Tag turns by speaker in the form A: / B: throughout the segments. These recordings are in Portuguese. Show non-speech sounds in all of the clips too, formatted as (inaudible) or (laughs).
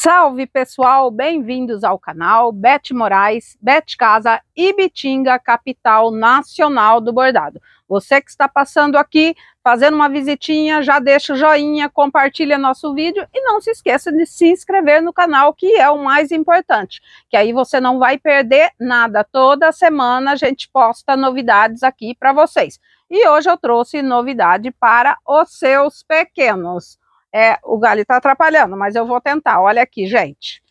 A: Salve pessoal, bem-vindos ao canal Bete Moraes, Bete Casa Ibitinga, capital nacional do bordado. Você que está passando aqui, fazendo uma visitinha, já deixa o joinha, compartilha nosso vídeo e não se esqueça de se inscrever no canal, que é o mais importante, que aí você não vai perder nada. Toda semana a gente posta novidades aqui para vocês. E hoje eu trouxe novidade para os seus pequenos. É, o galho está atrapalhando, mas eu vou tentar. Olha aqui, gente.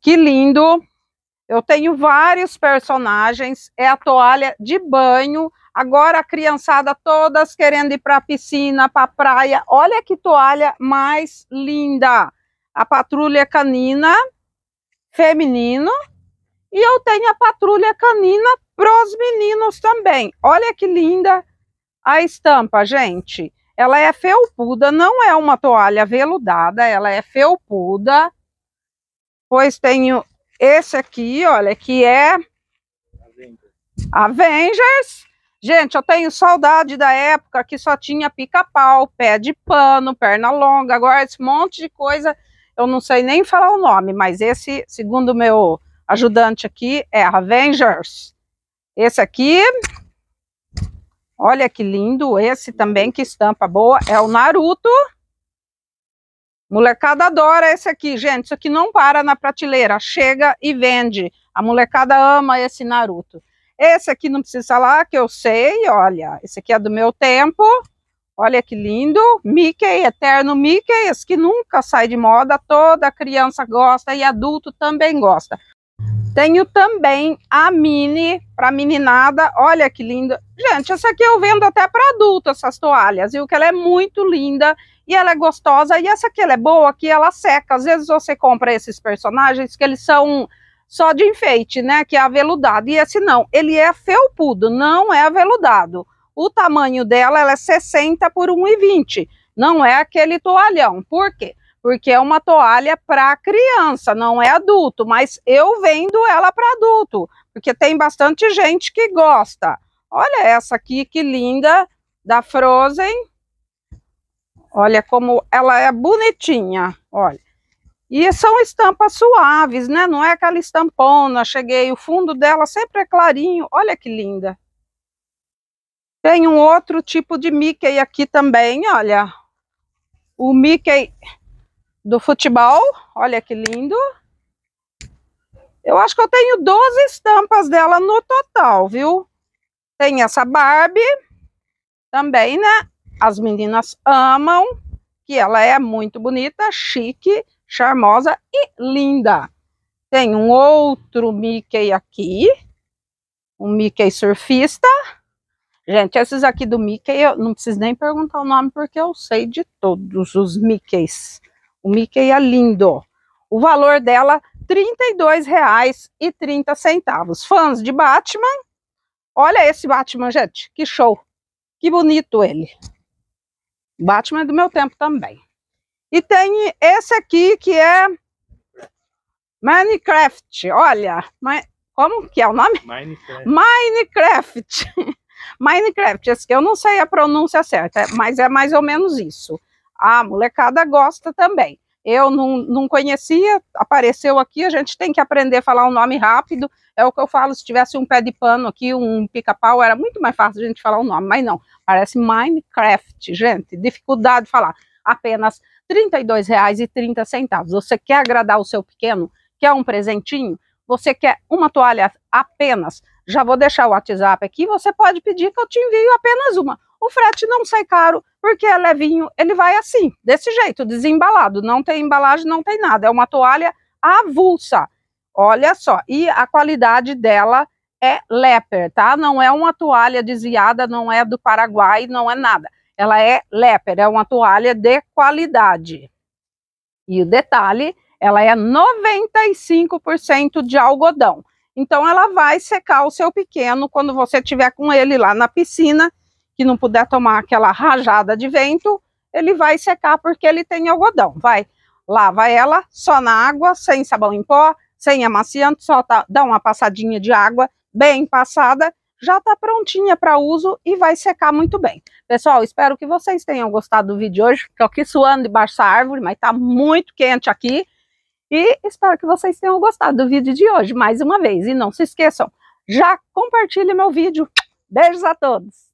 A: Que lindo. Eu tenho vários personagens. É a toalha de banho. Agora a criançada todas querendo ir para a piscina, para a praia. Olha que toalha mais linda. A patrulha canina feminino. E eu tenho a patrulha canina para os meninos também. Olha que linda a estampa, gente. Ela é felpuda, não é uma toalha veludada, ela é felpuda. Pois tenho esse aqui, olha, que é Avengers. Avengers. Gente, eu tenho saudade da época que só tinha pica-pau, pé de pano, perna longa, agora esse monte de coisa, eu não sei nem falar o nome, mas esse, segundo meu ajudante aqui, é Avengers. Esse aqui Olha que lindo. Esse também, que estampa boa. É o Naruto. Molecada adora esse aqui, gente. Isso aqui não para na prateleira. Chega e vende. A molecada ama esse Naruto. Esse aqui não precisa falar, que eu sei. Olha, esse aqui é do meu tempo. Olha que lindo. Mickey, eterno Mickey. Esse que nunca sai de moda. Toda criança gosta e adulto também gosta. Tenho também a mini para meninada. Olha que linda. Gente, essa aqui eu vendo até para adulto essas toalhas, viu? Que ela é muito linda e ela é gostosa. E essa aqui ela é boa que ela seca. Às vezes você compra esses personagens que eles são só de enfeite, né? Que é aveludado. E esse não, ele é felpudo, não é aveludado. O tamanho dela ela é 60 por 1,20. Não é aquele toalhão. Por quê? porque é uma toalha para criança, não é adulto, mas eu vendo ela para adulto, porque tem bastante gente que gosta. Olha essa aqui, que linda, da Frozen. Olha como ela é bonitinha, olha. E são estampas suaves, né? Não é aquela estampona, cheguei, o fundo dela sempre é clarinho. Olha que linda. Tem um outro tipo de Mickey aqui também, olha. O Mickey do futebol. Olha que lindo. Eu acho que eu tenho 12 estampas dela no total, viu? Tem essa Barbie também, né? As meninas amam, que ela é muito bonita, chique, charmosa e linda. Tem um outro Mickey aqui, um Mickey surfista. Gente, esses aqui do Mickey, eu não preciso nem perguntar o nome, porque eu sei de todos os Mickeys. O Mickey é lindo. O valor dela, R$ 32,30. Fãs de Batman, olha esse Batman, gente. Que show. Que bonito ele. Batman é do meu tempo também. E tem esse aqui que é Minecraft. Olha, como que é o nome? Minecraft. Minecraft. (laughs) Minecraft. Esse aqui eu não sei a pronúncia certa, mas é mais ou menos isso. A molecada gosta também. Eu não, não conhecia, apareceu aqui, a gente tem que aprender a falar o um nome rápido. É o que eu falo, se tivesse um pé de pano aqui, um pica-pau, era muito mais fácil a gente falar o nome, mas não. Parece Minecraft, gente, dificuldade de falar. Apenas R$ 32,30. Você quer agradar o seu pequeno? Quer um presentinho? Você quer uma toalha apenas? Já vou deixar o WhatsApp aqui, você pode pedir que eu te envie apenas uma o frete não sai caro, porque é levinho, ele vai assim, desse jeito, desembalado, não tem embalagem, não tem nada, é uma toalha avulsa. Olha só, e a qualidade dela é leper, tá? Não é uma toalha desviada, não é do Paraguai, não é nada. Ela é leper, é uma toalha de qualidade. E o detalhe, ela é 95% de algodão. Então ela vai secar o seu pequeno quando você tiver com ele lá na piscina que não puder tomar aquela rajada de vento, ele vai secar porque ele tem algodão. Vai, lava ela só na água, sem sabão em pó, sem amaciante, só tá, dá uma passadinha de água bem passada, já está prontinha para uso e vai secar muito bem. Pessoal, espero que vocês tenham gostado do vídeo de hoje. Estou aqui suando debaixo da árvore, mas está muito quente aqui. E espero que vocês tenham gostado do vídeo de hoje, mais uma vez. E não se esqueçam, já compartilhe meu vídeo. Beijos a todos!